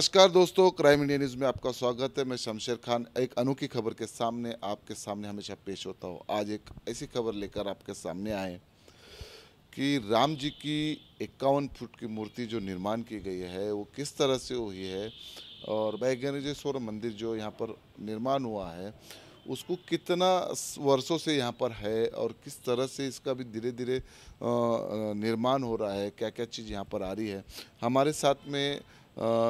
नमस्कार दोस्तों crime India news में आपका स्वागत है मैं शमशेर खान एक अनोखी खबर के सामने आपके सामने हमेशा पेश होता हूँ आज एक ऐसी खबर लेकर आपके सामने आए कि राम जी की इक्यावन फुट की मूर्ति जो निर्माण की गई है वो किस तरह से हुई है और वैज्ञानिकेश्वर मंदिर जो यहाँ पर निर्माण हुआ है उसको कितना वर्षों से यहाँ पर है और किस तरह से इसका भी धीरे धीरे निर्माण हो रहा है क्या क्या चीज़ यहाँ पर आ रही है हमारे साथ में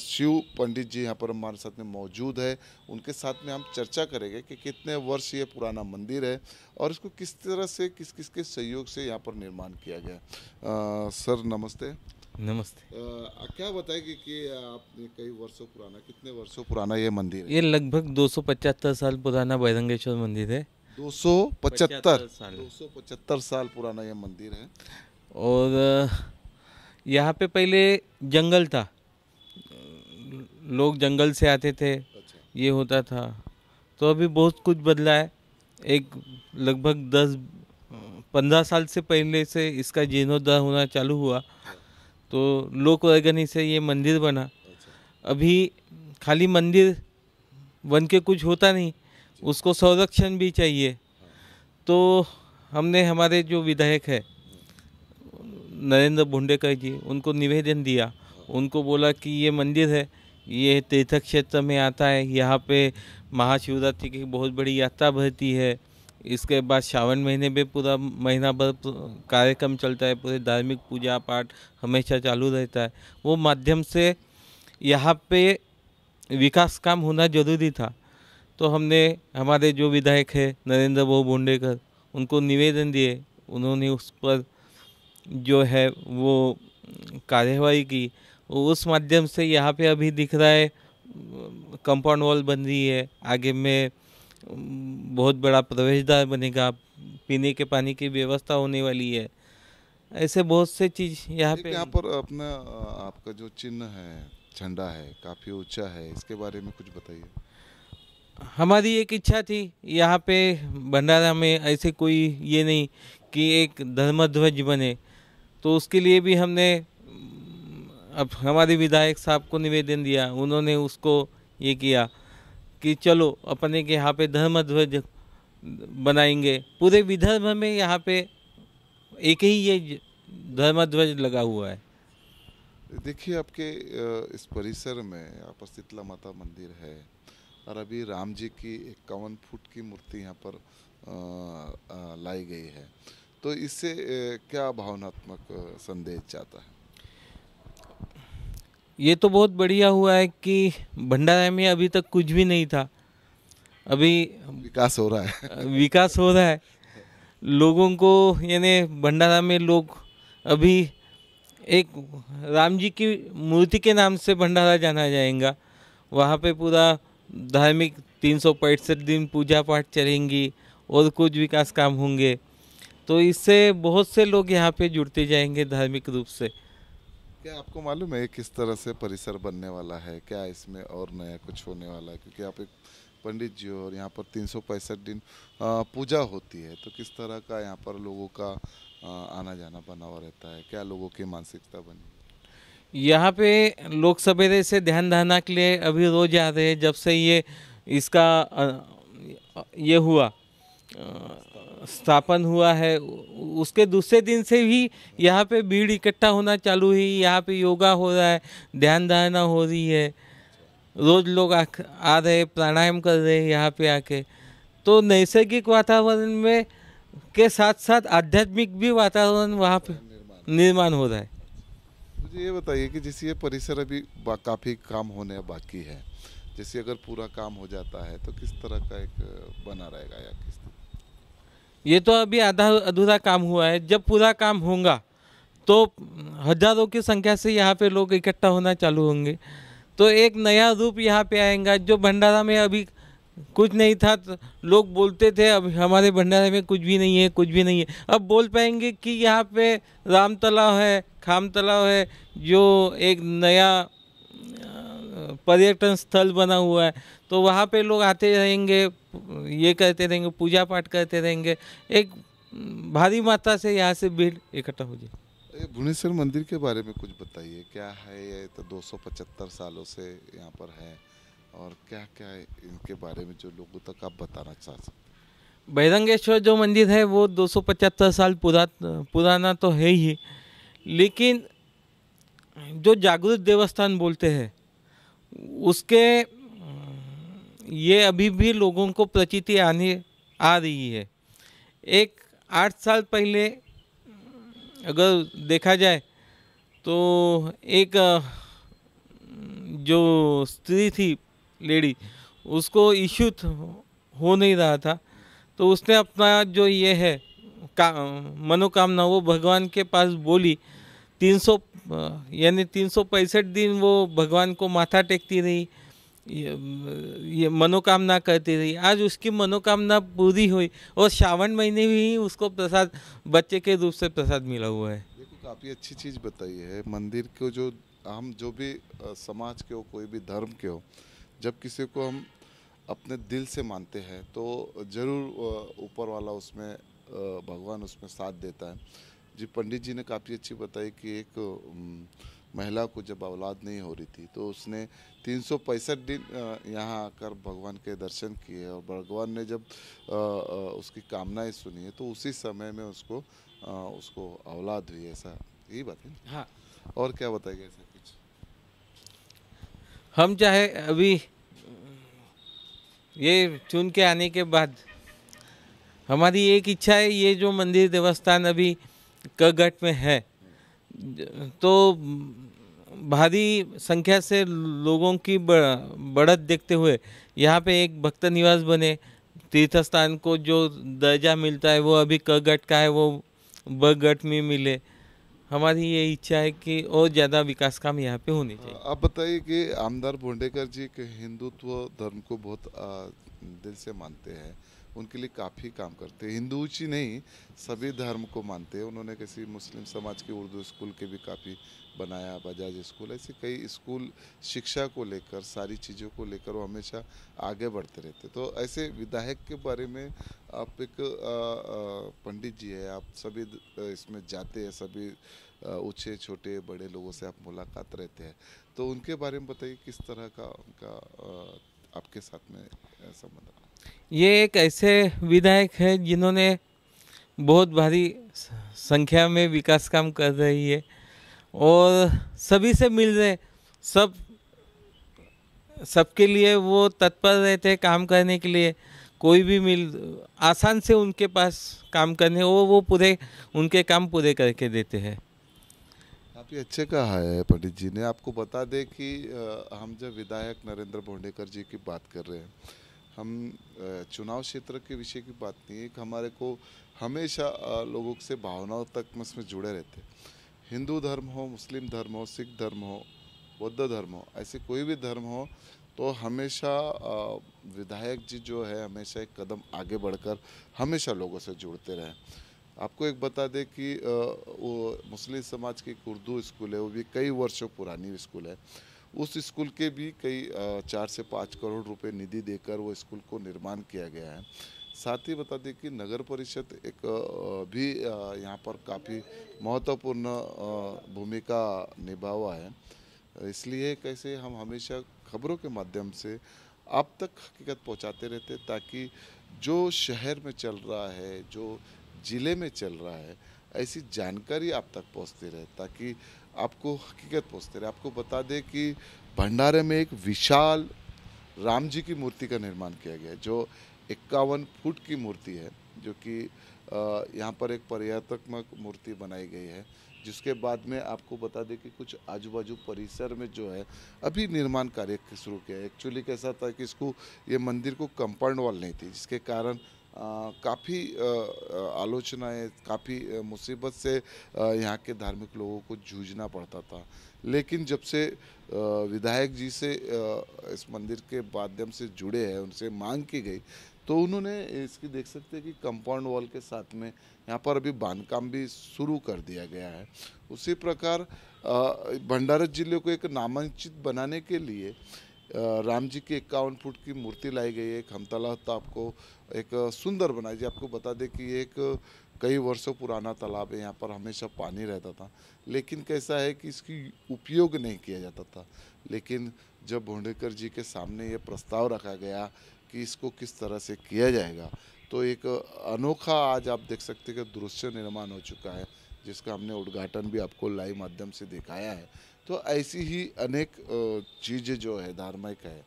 शिव पंडित जी यहाँ पर हमारे साथ में मौजूद है उनके साथ में हम चर्चा करेंगे कि कितने वर्ष ये पुराना मंदिर है और इसको किस तरह से किस किस के सहयोग से यहाँ पर निर्माण किया गया आ, सर नमस्ते नमस्ते आ, क्या बताएगी कि आपने कई वर्षों पुराना कितने वर्षों पुराना ये मंदिर है? ये लगभग दो साल पुराना बैरंगेश्वर मंदिर है दो साल दो साल पुराना ये मंदिर है और यहाँ पे पहले जंगल था लोग जंगल से आते थे अच्छा। ये होता था तो अभी बहुत कुछ बदला है एक लगभग दस पंद्रह साल से पहले से इसका जीर्णोद्धार होना चालू हुआ तो लोक वर्गनी से ये मंदिर बना अच्छा। अभी खाली मंदिर बन के कुछ होता नहीं उसको संरक्षण भी चाहिए तो हमने हमारे जो विधायक है नरेंद्र भोंडेकर जी उनको निवेदन दिया हाँ। उनको बोला कि ये मंदिर है ये तीर्थ क्षेत्र में आता है यहाँ पे महाशिवरात्रि की बहुत बड़ी यात्रा बहती है इसके बाद श्रावण महीने में पूरा महीना भर कार्यक्रम चलता है पूरे धार्मिक पूजा पाठ हमेशा चालू रहता है वो माध्यम से यहाँ पे विकास काम होना जरूरी था तो हमने हमारे जो विधायक है नरेंद्र भाऊ बोंडेकर उनको निवेदन दिए उन्होंने उस पर जो है वो कार्यवाही की उस माध्यम से यहाँ पे अभी दिख रहा है कंपाउंड वॉल बन रही है आगे में बहुत बड़ा प्रवेश द्वार बनेगा पीने के पानी की व्यवस्था होने वाली है ऐसे बहुत से चीज यहाँ पे यहाँ पर अपना आपका जो चिन्ह है झंडा है काफ़ी ऊंचा है इसके बारे में कुछ बताइए हमारी एक इच्छा थी यहाँ पे भंडारा में ऐसे कोई ये नहीं कि एक धर्मध्वज बने तो उसके लिए भी हमने अब हमारे विधायक साहब को निवेदन दिया उन्होंने उसको ये किया कि चलो अपने के यहाँ पे धर्म ध्वज बनाएंगे पूरे विदर्भ में यहाँ पे एक ही ये धर्म ध्वज लगा हुआ है देखिए आपके इस परिसर में शीतला माता मंदिर है और अभी राम जी की इक्यावन फुट की मूर्ति यहाँ पर लाई गई है तो इससे क्या भावनात्मक संदेश जाता है ये तो बहुत बढ़िया हुआ है कि भंडारा में अभी तक कुछ भी नहीं था अभी विकास हो रहा है विकास हो रहा है लोगों को यानी भंडारा में लोग अभी एक राम जी की मूर्ति के नाम से भंडारा जाना जाएगा वहाँ पे पूरा धार्मिक तीन सौ पैंसठ दिन पूजा पाठ चलेंगी और कुछ विकास काम होंगे तो इससे बहुत से लोग यहाँ पे जुड़ते जाएंगे धार्मिक रूप से क्या आपको मालूम है किस तरह से परिसर बनने वाला है क्या इसमें और नया कुछ होने वाला है क्योंकि आप एक पंडित जी और यहाँ पर तीन दिन पूजा होती है तो किस तरह का यहाँ पर लोगों का आना जाना बना हुआ रहता है क्या लोगों की मानसिकता बनी यहाँ पे लोग सवेरे से ध्यान धारणा के लिए अभी रोज आ रहे हैं जब से ये इसका ये हुआ स्थापन हुआ है उसके दूसरे दिन से भी यहाँ पे भीड़ इकट्ठा होना चालू हुई यहाँ पे योगा हो रहा है ध्यान धारणा हो रही है रोज़ लोग आ, आ रहे प्राणायाम कर रहे हैं यहाँ पे आके तो नैसर्गिक वातावरण में के साथ साथ आध्यात्मिक भी वातावरण वहाँ पे निर्माण हो रहा है मुझे ये बताइए कि जैसे ये परिसर अभी काफ़ी काम होने बाकी है जैसे अगर पूरा काम हो जाता है तो किस तरह का एक बना रहेगा या किस तरह ये तो अभी आधा अधूरा काम हुआ है जब पूरा काम होगा तो हजारों की संख्या से यहाँ पे लोग इकट्ठा होना चालू होंगे तो एक नया रूप यहाँ पे आएगा जो भंडारा में अभी कुछ नहीं था तो लोग बोलते थे अब हमारे भंडारे में कुछ भी नहीं है कुछ भी नहीं है अब बोल पाएंगे कि यहाँ पे राम तलाव है खाम तलाव है जो एक नया पर्यटन स्थल बना हुआ है तो वहाँ पे लोग आते रहेंगे ये करते रहेंगे पूजा पाठ करते रहेंगे एक भारी मात्रा से यहाँ से भीड़ इकट्ठा हो जाए तो भुवनेश्वर मंदिर के बारे में कुछ बताइए क्या है ये तो दो सालों से यहाँ पर है और क्या क्या है इनके बारे में जो लोगों तक आप बताना चाह सकते बैरंगेश्वर जो मंदिर है वो दो साल पुरा पुराना तो है ही लेकिन जो जागृत देवस्थान बोलते हैं उसके ये अभी भी लोगों को प्रचिति आने आ रही है एक आठ साल पहले अगर देखा जाए तो एक जो स्त्री थी लेडी उसको इश्यू हो नहीं रहा था तो उसने अपना जो ये है का मनोकामना वो भगवान के पास बोली 300 यानी तीन दिन वो भगवान को माथा टेकती रही ये, मनोकामना करती रही आज उसकी मनोकामना पूरी हुई और श्रावण महीने भी ही उसको प्रसाद बच्चे के रूप से प्रसाद मिला हुआ है देखो काफ़ी अच्छी चीज़ बताई है मंदिर को जो हम जो भी समाज के हो कोई भी धर्म के हो जब किसी को हम अपने दिल से मानते हैं तो ज़रूर ऊपर वाला उसमें भगवान उसमें साथ देता है जी पंडित जी ने काफ़ी अच्छी बताई कि एक महिला को जब औलाद नहीं हो रही थी तो उसने तीन दिन यहाँ आकर भगवान के दर्शन किए और भगवान ने जब उसकी कामनाएं सुनी है तो उसी समय में उसको उसको औलाद हुई ऐसा यही बात है हाँ और क्या बताएगा ऐसा कुछ हम चाहे अभी ये चुन के आने के बाद हमारी एक इच्छा है ये जो मंदिर देवस्थान अभी कगट में है तो भारी संख्या से लोगों की बढ़त देखते हुए यहाँ पे एक भक्त निवास बने तीर्थ स्थान को जो दर्जा मिलता है वो अभी क गट का है वो ब गट में मिले हमारी ये इच्छा है कि और ज़्यादा विकास काम यहाँ पे होने चाहिए आप बताइए कि आमदार भोंडेकर जी के हिंदुत्व धर्म को बहुत दिल से मानते हैं उनके लिए काफ़ी काम करते हैं हिंदू ही नहीं सभी धर्म को मानते हैं उन्होंने किसी मुस्लिम समाज के उर्दू स्कूल के भी काफ़ी बनाया बजाज स्कूल ऐसे कई स्कूल शिक्षा को लेकर सारी चीज़ों को लेकर वो हमेशा आगे बढ़ते रहते तो ऐसे विधायक के बारे में आप एक पंडित जी है आप सभी इसमें जाते हैं सभी ऊँचे छोटे बड़े लोगों से आप मुलाकात रहते हैं तो उनके बारे में बताइए किस तरह का उनका आपके साथ में संबंध ये एक ऐसे विधायक है जिन्होंने बहुत भारी संख्या में विकास काम कर रही है और सभी से मिल रहे सब सबके लिए वो तत्पर रहते हैं काम करने के लिए कोई भी मिल आसान से उनके पास काम करने वो वो पूरे उनके काम पूरे करके देते हैं काफ़ी अच्छे कहा है पंडित जी ने आपको बता दें कि हम जब विधायक नरेंद्र भोंडेकर जी की बात कर रहे हैं हम चुनाव क्षेत्र के विषय की बात नहीं है कि हमारे को हमेशा लोगों से भावनाओं तक में उसमें जुड़े रहते हिंदू धर्म हो मुस्लिम धर्म हो सिख धर्म हो बौद्ध धर्म हो ऐसे कोई भी धर्म हो तो हमेशा विधायक जी जो है हमेशा एक कदम आगे बढ़कर हमेशा लोगों से जुड़ते रहे आपको एक बता दें कि वो मुस्लिम समाज की उर्दू स्कूल है वो भी कई वर्षों पुरानी स्कूल है उस स्कूल के भी कई चार से पाँच करोड़ रुपए निधि देकर वो स्कूल को निर्माण किया गया है साथ ही बता दें कि नगर परिषद एक भी यहाँ पर काफ़ी महत्वपूर्ण भूमिका निभा हुआ है इसलिए कैसे हम हमेशा खबरों के माध्यम से आप तक हकीकत पहुँचाते रहते ताकि जो शहर में चल रहा है जो ज़िले में चल रहा है ऐसी जानकारी आप तक पहुँचती रहे ताकि आपको हकीकत पूछते रहे आपको बता दें कि भंडारे में एक विशाल राम जी की मूर्ति का निर्माण किया गया है जो इक्यावन फुट की मूर्ति है जो कि यहाँ पर एक पर्यटकमक मूर्ति बनाई गई है जिसके बाद में आपको बता दें कि कुछ आजू बाजू परिसर में जो है अभी निर्माण कार्य शुरू किया है एक्चुअली कैसा था कि इसको ये मंदिर को कंपाउंड वॉल नहीं थी जिसके कारण काफ़ी आलोचनाएं काफ़ी मुसीबत से यहाँ के धार्मिक लोगों को जूझना पड़ता था लेकिन जब से विधायक जी से इस मंदिर के माध्यम से जुड़े हैं उनसे मांग की गई तो उन्होंने इसकी देख सकते हैं कि कंपाउंड वॉल के साथ में यहाँ पर अभी बांधकाम भी शुरू कर दिया गया है उसी प्रकार भंडारा जिले को एक नामांकित बनाने के लिए राम जी की इक्यावन फुट की मूर्ति लाई गई है एक हमतला ताप को एक सुंदर बनाई जी आपको बता दें कि एक कई वर्षों पुराना तालाब है यहाँ पर हमेशा पानी रहता था लेकिन कैसा है कि इसकी उपयोग नहीं किया जाता था लेकिन जब भोंडेकर जी के सामने ये प्रस्ताव रखा गया कि इसको किस तरह से किया जाएगा तो एक अनोखा आज आप देख सकते हैं कि दृश्य निर्माण हो चुका है जिसका हमने उद्घाटन भी आपको लाइव माध्यम से दिखाया है तो ऐसी ही अनेक चीज़ें जो है धार्मिक है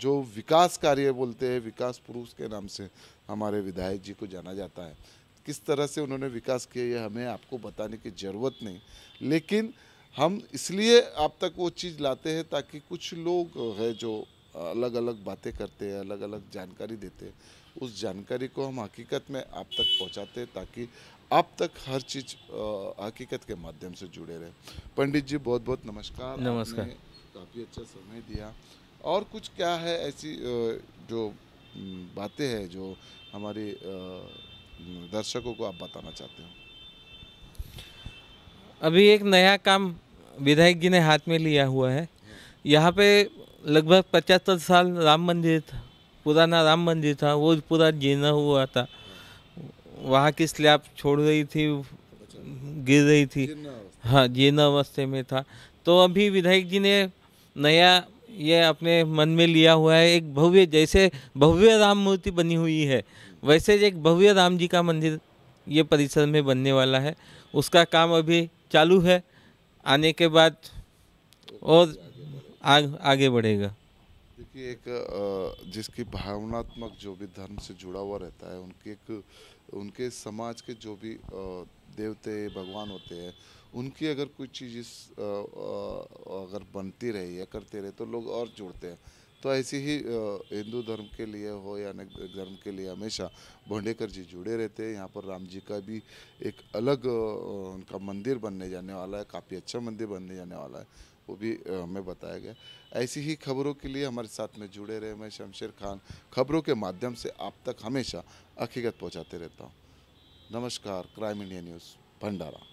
जो विकास कार्य बोलते हैं विकास पुरुष के नाम से हमारे विधायक जी को जाना जाता है किस तरह से उन्होंने विकास किया ये हमें आपको बताने की ज़रूरत नहीं लेकिन हम इसलिए आप तक वो चीज़ लाते हैं ताकि कुछ लोग है जो अलग अलग बातें करते हैं अलग अलग जानकारी देते हैं उस जानकारी को हम हकीकत में आप तक पहुंचाते हैं ताकि आप तक हर चीज हकीकत के माध्यम से जुड़े रहे पंडित जी बहुत बहुत नमस्कार नमस्कार काफ़ी अच्छा समय दिया और कुछ क्या है ऐसी जो बातें हैं जो हमारे दर्शकों को आप बताना चाहते हो अभी एक नया काम विधायक जी ने हाथ में लिया हुआ है यहाँ पे लगभग पचहत्तर साल राम मंदिर था पुराना राम मंदिर था वो पूरा जीना हुआ था वहाँ की स्लैब छोड़ रही थी गिर रही थी हाँ जीर्ण अवस्थे में था तो अभी विधायक जी ने नया ये अपने मन में लिया हुआ है एक भव्य जैसे भव्य राम मूर्ति बनी हुई है वैसे एक भव्य राम जी का मंदिर ये परिसर में बनने वाला है उसका काम अभी चालू है आने के बाद और आग, आगे बढ़ेगा देखिए एक जिसकी भावनात्मक जो भी धर्म से जुड़ा हुआ रहता है उनकी एक उनके समाज के जो भी देवते भगवान होते हैं उनकी अगर कोई चीज़ इस अगर बनती रही या करते रहे तो लोग और जुड़ते हैं तो ऐसे ही हिंदू धर्म के लिए हो या अनेक धर्म के लिए हमेशा भोंडेकर जी जुड़े रहते हैं यहाँ पर राम जी का भी एक अलग उनका मंदिर बनने जाने वाला है काफ़ी अच्छा मंदिर बनने जाने वाला है वो भी हमें बताया गया ऐसी ही खबरों के लिए हमारे साथ में जुड़े रहे मैं शमशेर खान खबरों के माध्यम से आप तक हमेशा हकीकत पहुंचाते रहता हूँ नमस्कार क्राइम इंडिया न्यूज़ भंडारा